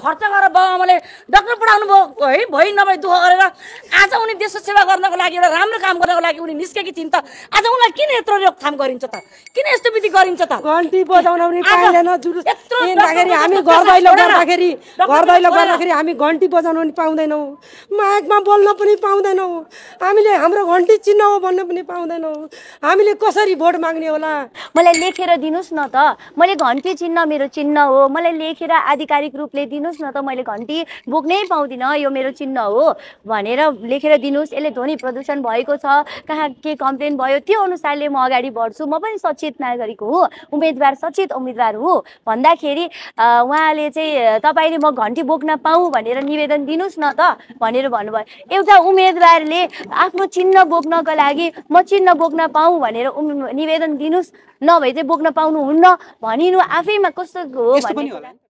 खर्च गरेर बाबुआमाले आमाले डक्टर पढाउनु भयो है भइ नभए दुःख गरेर आज उनी देश सेवा गर्नको लागि एउटा राम्रो काम गर्नको लागि उनी निस्केकी थिइन् त आज उनलाई किन यत्रो रोकथाम गरिन्छ त किन यस्तो विधि गरिन्छ त यिँदाखेरि हामी घर दैलो गर्दाखेरि घर दैलो गर्दाखेरि हामी घन्टी बजाउन पनि पाउँदैनौँ माइकमा बोल्न पनि पाउँदैनौँ हामीले हाम्रो घन्टी चिन्ह हो भन्न पनि पाउँदैनौँ हामीले कसरी भोट माग्ने होला मलाई लेखेर दिनुहोस् न त मैले घन्टी चिन्ह मेरो चिन्ह हो मलाई लेखेर आधिकारिक रूपले दिनुहोस् न त मैले घन्टी बोक्नै पाउँदिनँ यो मेरो चिन्ह हो भनेर लेखेर दिनुहोस् यसले ध्वनि प्रदूषण भएको छ कहाँ के कम्प्लेन भयो त्यो अनुसारले म अगाडि बढ्छु म पनि सचेत नागरिक हो उम्मेदवार सचेत उम्मेदवार हो भन्दाखेरि भन्दाखेरि उहाँले चाहिँ तपाईँले म घन्टी बोक्न पाऊँ भनेर निवेदन दिनुहोस् न त भनेर भन्नुभयो एउटा उम्मेदवारले आफ्नो चिन्ह बोक्नको लागि म चिन्ह बोक्न पाऊँ भनेर निवेदन दिनुहोस् नभए चाहिँ बोक्न पाउनुहुन्न भनिनु आफैमा कस्तो हो